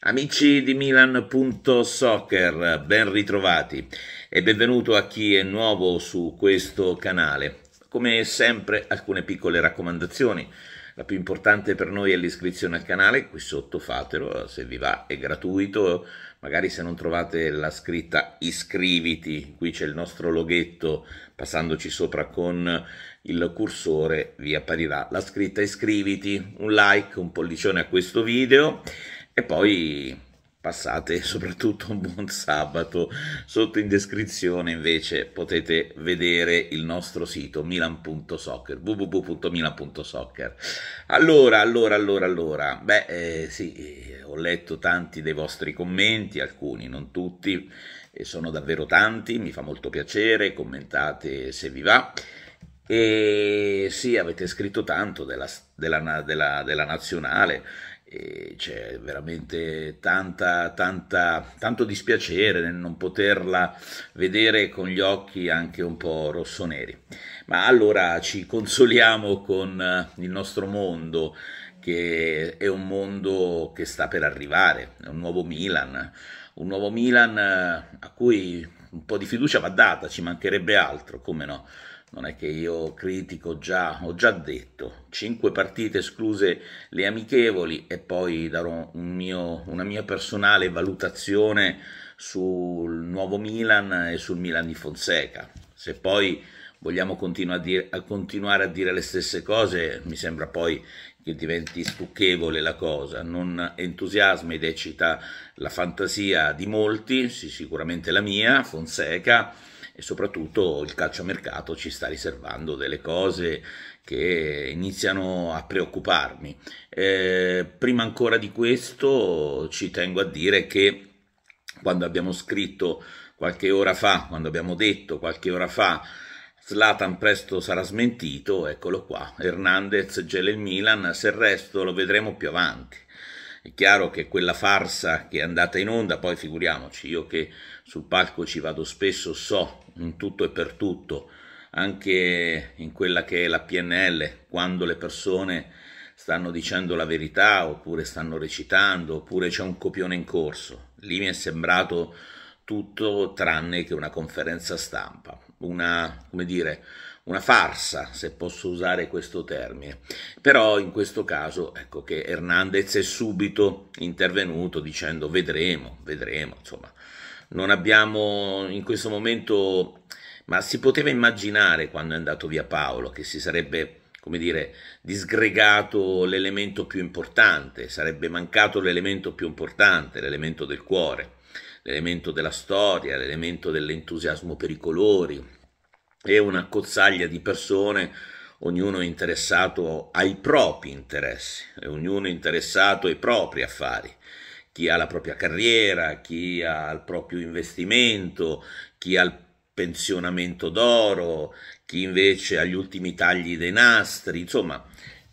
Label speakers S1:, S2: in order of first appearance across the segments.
S1: Amici di Milan.soccer, ben ritrovati e benvenuto a chi è nuovo su questo canale. Come sempre alcune piccole raccomandazioni. La più importante per noi è l'iscrizione al canale, qui sotto fatelo, se vi va è gratuito, magari se non trovate la scritta iscriviti, qui c'è il nostro loghetto, passandoci sopra con il cursore vi apparirà la scritta iscriviti, un like, un pollicione a questo video e poi passate soprattutto un buon sabato. Sotto in descrizione invece potete vedere il nostro sito milan.soccer www.milan.soccer. Allora, allora, allora, allora. Beh, eh, sì, eh, ho letto tanti dei vostri commenti, alcuni, non tutti, e sono davvero tanti, mi fa molto piacere, commentate se vi va. E sì, avete scritto tanto della, della, della, della nazionale c'è veramente tanta, tanta, tanto dispiacere nel non poterla vedere con gli occhi anche un po' rossoneri. Ma allora ci consoliamo con eh, il nostro mondo, che è un mondo che sta per arrivare, è un nuovo Milan, un nuovo Milan eh, a cui un po' di fiducia va data, ci mancherebbe altro, come no? non è che io critico già, ho già detto, 5 partite escluse le amichevoli e poi darò un mio, una mia personale valutazione sul nuovo Milan e sul Milan di Fonseca. Se poi vogliamo continuare a, dire, a continuare a dire le stesse cose, mi sembra poi che diventi stucchevole la cosa, non entusiasma ed eccita la fantasia di molti, sì, sicuramente la mia, Fonseca, e soprattutto il calciomercato ci sta riservando delle cose che iniziano a preoccuparmi. Eh, prima ancora di questo ci tengo a dire che quando abbiamo scritto qualche ora fa, quando abbiamo detto qualche ora fa Slatan presto sarà smentito, eccolo qua, Hernandez gela il Milan, se il resto lo vedremo più avanti. È chiaro che quella farsa che è andata in onda, poi figuriamoci, io che sul palco ci vado spesso so in tutto e per tutto, anche in quella che è la PNL, quando le persone stanno dicendo la verità oppure stanno recitando oppure c'è un copione in corso. Lì mi è sembrato tutto tranne che una conferenza stampa, una, come dire, una farsa, se posso usare questo termine. Però in questo caso ecco che Hernandez è subito intervenuto dicendo vedremo, vedremo, insomma. Non abbiamo in questo momento ma si poteva immaginare quando è andato via Paolo che si sarebbe, come dire, disgregato l'elemento più importante, sarebbe mancato l'elemento più importante, l'elemento del cuore, l'elemento della storia, l'elemento dell'entusiasmo per i colori, e una cozzaglia di persone, ognuno interessato ai propri interessi, ognuno interessato ai propri affari chi ha la propria carriera, chi ha il proprio investimento, chi ha il pensionamento d'oro, chi invece ha gli ultimi tagli dei nastri, insomma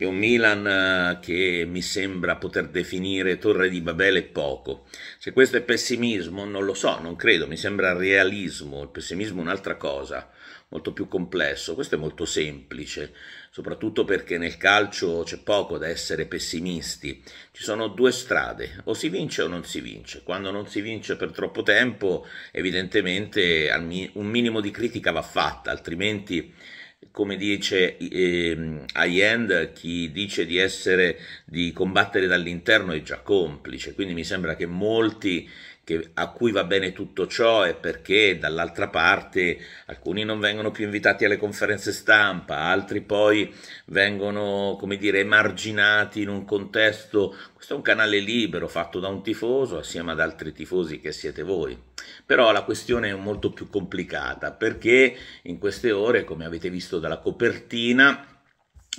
S1: è un Milan eh, che mi sembra poter definire torre di Babele poco. Se questo è pessimismo, non lo so, non credo, mi sembra realismo, il pessimismo è un'altra cosa, molto più complesso, questo è molto semplice, soprattutto perché nel calcio c'è poco da essere pessimisti, ci sono due strade, o si vince o non si vince, quando non si vince per troppo tempo evidentemente un minimo di critica va fatta, altrimenti come dice eh, Allende, chi dice di, essere, di combattere dall'interno è già complice, quindi mi sembra che molti che, a cui va bene tutto ciò è perché dall'altra parte alcuni non vengono più invitati alle conferenze stampa, altri poi vengono, come dire, emarginati in un contesto. Questo è un canale libero fatto da un tifoso assieme ad altri tifosi che siete voi. Però la questione è molto più complicata perché in queste ore, come avete visto dalla copertina,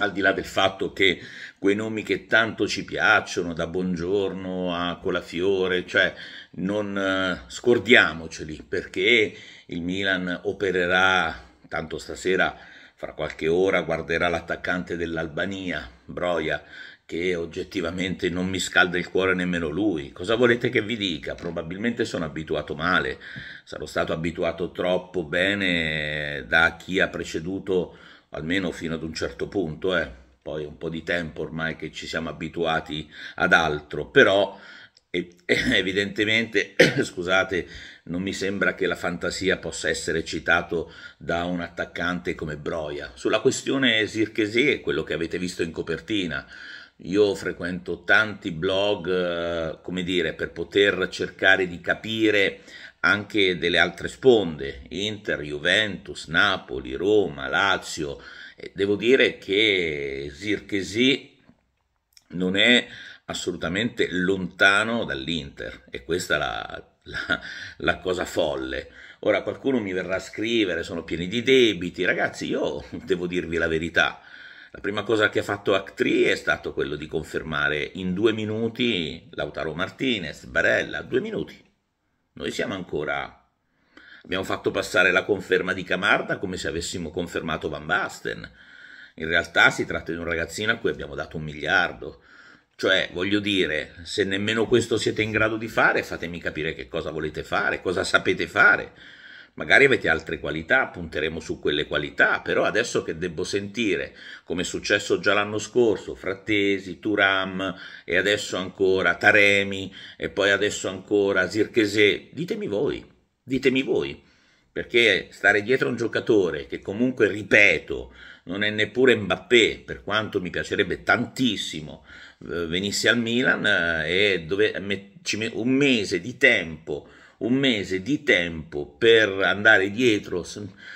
S1: al di là del fatto che quei nomi che tanto ci piacciono, da buongiorno a colafiore, cioè non eh, scordiamoceli perché il Milan opererà, tanto stasera fra qualche ora guarderà l'attaccante dell'Albania, Broia, che oggettivamente non mi scalda il cuore nemmeno lui. Cosa volete che vi dica? Probabilmente sono abituato male, sarò stato abituato troppo bene da chi ha preceduto almeno fino ad un certo punto, eh. poi è un po' di tempo ormai che ci siamo abituati ad altro, però evidentemente, scusate, non mi sembra che la fantasia possa essere citato da un attaccante come Broia. Sulla questione è quello che avete visto in copertina, io frequento tanti blog, eh, come dire, per poter cercare di capire anche delle altre sponde, Inter, Juventus, Napoli, Roma, Lazio. Devo dire che Zirchesi non è assolutamente lontano dall'Inter e questa è la, la, la cosa folle. Ora qualcuno mi verrà a scrivere, sono pieni di debiti, ragazzi io devo dirvi la verità. La prima cosa che ha fatto Actri è stato quello di confermare in due minuti Lautaro Martinez, Barella, due minuti, noi siamo ancora... Abbiamo fatto passare la conferma di Camarda come se avessimo confermato Van Basten. In realtà si tratta di un ragazzino a cui abbiamo dato un miliardo. Cioè, voglio dire, se nemmeno questo siete in grado di fare, fatemi capire che cosa volete fare, cosa sapete fare. Magari avete altre qualità, punteremo su quelle qualità, però adesso che devo sentire, come è successo già l'anno scorso, Frattesi, Turam e adesso ancora Taremi e poi adesso ancora Zirchese, ditemi voi, ditemi voi, perché stare dietro a un giocatore che comunque, ripeto, non è neppure Mbappé, per quanto mi piacerebbe tantissimo eh, venisse al Milan eh, e dove, un mese di tempo un mese di tempo per andare dietro.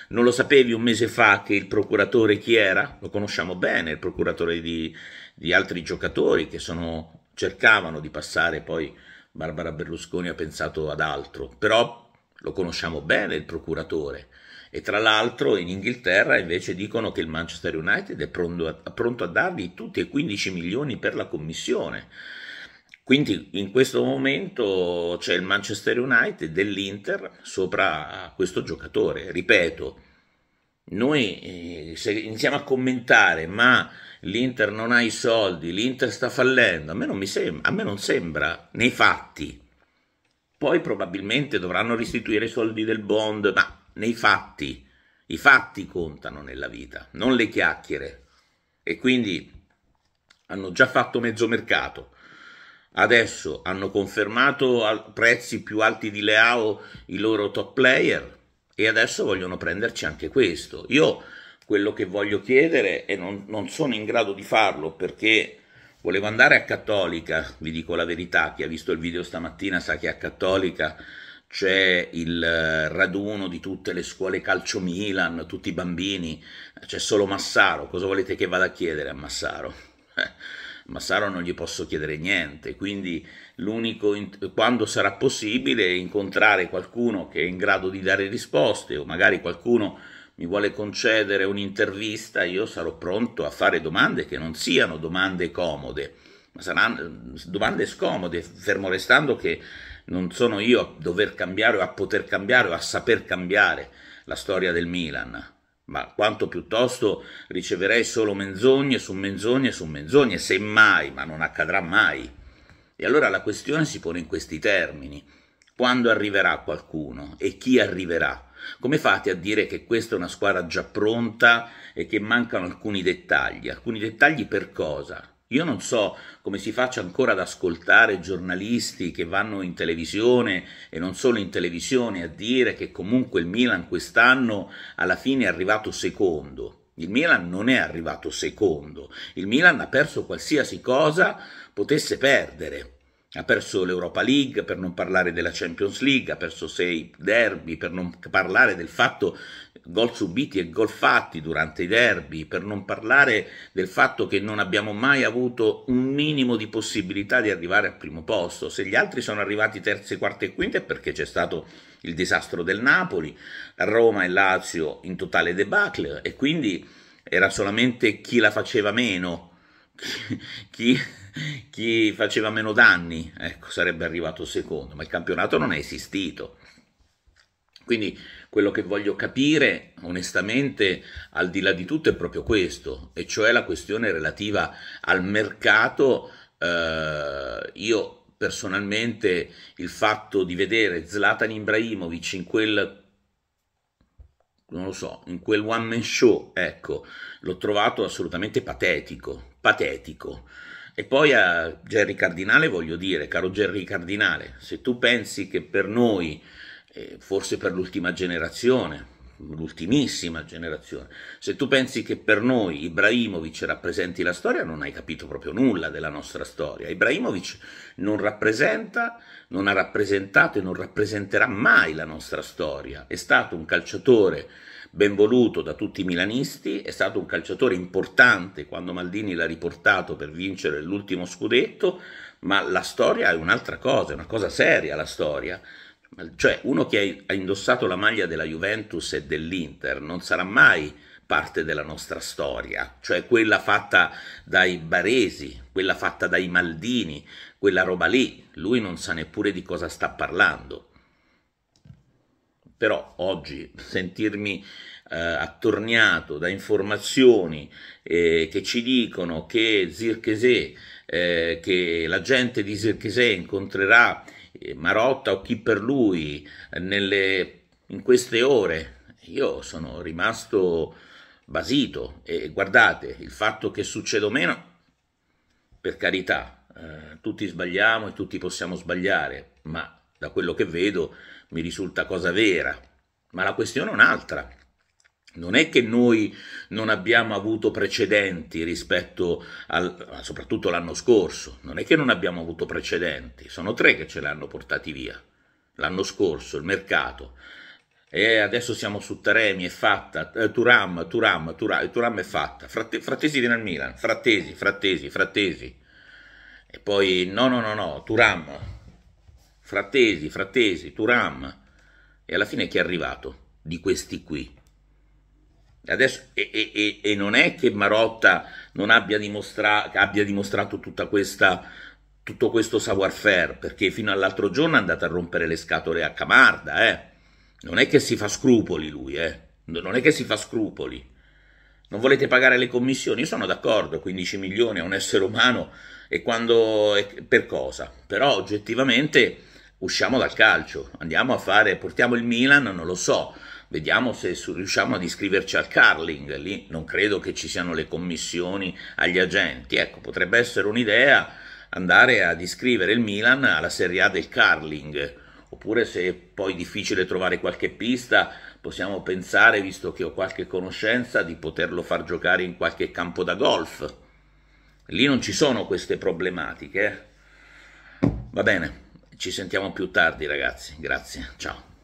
S1: Non lo sapevi un mese fa che il procuratore chi era? Lo conosciamo bene, il procuratore di, di altri giocatori che sono, cercavano di passare, poi Barbara Berlusconi ha pensato ad altro, però lo conosciamo bene il procuratore. E tra l'altro in Inghilterra invece dicono che il Manchester United è pronto a, pronto a dargli tutti e 15 milioni per la commissione quindi in questo momento c'è il Manchester United dell'Inter sopra questo giocatore. Ripeto, noi eh, se iniziamo a commentare ma l'Inter non ha i soldi, l'Inter sta fallendo, a me non, sem- a me non sembra nei fatti. Poi probabilmente dovranno restituire i soldi del bond, ma nei fatti, i fatti contano nella vita, non le chiacchiere. E quindi hanno già fatto mezzo mercato Adesso hanno confermato a prezzi più alti di Leao i loro top player e adesso vogliono prenderci anche questo. Io quello che voglio chiedere e non, non sono in grado di farlo perché volevo andare a Cattolica, vi dico la verità, chi ha visto il video stamattina sa che a Cattolica c'è il eh, raduno di tutte le scuole calcio Milan, tutti i bambini, c'è solo Massaro, cosa volete che vada a chiedere a Massaro? Eh, ma Massaro non gli posso chiedere niente, quindi l'unico, quando sarà possibile, incontrare qualcuno che è in grado di dare risposte o magari qualcuno mi vuole concedere un'intervista, io sarò pronto a fare domande che non siano domande comode, ma saranno eh, domande scomode, fermo restando che non sono io a dover cambiare o a poter cambiare o a saper cambiare la storia del Milan ma quanto piuttosto riceverei solo menzogne su menzogne su menzogne, semmai, ma non accadrà mai. E allora la questione si pone in questi termini. Quando arriverà qualcuno e chi arriverà? Come fate a dire che questa è una squadra già pronta e che mancano alcuni dettagli? Alcuni dettagli per cosa? Io non so come si faccia ancora ad ascoltare giornalisti che vanno in televisione e non solo in televisione a dire che comunque il Milan quest'anno alla fine è arrivato secondo. Il Milan non è arrivato secondo, il Milan ha perso qualsiasi cosa potesse perdere. Ha perso l'Europa League per non parlare della Champions League, ha perso sei derby per non parlare del fatto gol subiti e gol fatti durante i derby, per non parlare del fatto che non abbiamo mai avuto un minimo di possibilità di arrivare al primo posto. Se gli altri sono arrivati terze, quarte e quinte è perché c'è stato il disastro del Napoli, Roma e Lazio in totale debacle e quindi era solamente chi la faceva meno, chi, chi, chi faceva meno danni, ecco, sarebbe arrivato secondo, ma il campionato non è esistito. Quindi quello che voglio capire, onestamente, al di là di tutto, è proprio questo, e cioè la questione relativa al mercato. Eh, io personalmente il fatto di vedere Zlatan Ibrahimovic in quel non lo so, in quel one man show, ecco, l'ho trovato assolutamente patetico, patetico. E poi a Gerry Cardinale voglio dire, caro Gerry Cardinale, se tu pensi che per noi eh, forse per l'ultima generazione, l'ultimissima generazione. Se tu pensi che per noi Ibrahimovic rappresenti la storia, non hai capito proprio nulla della nostra storia. Ibrahimovic non rappresenta, non ha rappresentato e non rappresenterà mai la nostra storia. È stato un calciatore ben voluto da tutti i milanisti, è stato un calciatore importante quando Maldini l'ha riportato per vincere l'ultimo scudetto, ma la storia è un'altra cosa, è una cosa seria la storia. Cioè uno che ha indossato la maglia della Juventus e dell'Inter non sarà mai parte della nostra storia, cioè quella fatta dai Baresi, quella fatta dai Maldini, quella roba lì, lui non sa neppure di cosa sta parlando. Però oggi sentirmi eh, attorniato da informazioni eh, che ci dicono che Zirchese, eh, che la gente di Zirchese incontrerà eh, Marotta o chi per lui eh, nelle, in queste ore. Io sono rimasto basito e guardate il fatto che succeda o meno, per carità, eh, tutti sbagliamo e tutti possiamo sbagliare, ma da quello che vedo mi risulta cosa vera. Ma la questione è un'altra. Non è che noi non abbiamo avuto precedenti rispetto al, soprattutto l'anno scorso, non è che non abbiamo avuto precedenti, sono tre che ce l'hanno portati via. L'anno scorso il mercato, e adesso siamo su Taremi, è fatta, eh, Turam, Turam, Turam, Turam è fatta, Fratte, Frattesi viene al Milan, Frattesi, Frattesi, Frattesi, e poi no, no, no, no, Turam, Frattesi, Frattesi, Turam, e alla fine chi è arrivato di questi qui? Adesso, e, e, e, non è che Marotta non abbia, dimostra, abbia dimostrato questa, tutto questo savoir-faire, perché fino all'altro giorno è andato a rompere le scatole a Camarda, eh. Non è che si fa scrupoli lui, eh. Non è che si fa scrupoli. Non volete pagare le commissioni? Io sono d'accordo, 15 milioni a un essere umano e quando e per cosa? Però oggettivamente usciamo dal calcio, andiamo a fare, portiamo il Milan, non lo so, Vediamo se riusciamo ad iscriverci al Carling, lì non credo che ci siano le commissioni agli agenti. Ecco, potrebbe essere un'idea andare ad iscrivere il Milan alla Serie A del Carling, oppure se è poi difficile trovare qualche pista, possiamo pensare, visto che ho qualche conoscenza, di poterlo far giocare in qualche campo da golf. Lì non ci sono queste problematiche. Eh. Va bene, ci sentiamo più tardi ragazzi, grazie, ciao.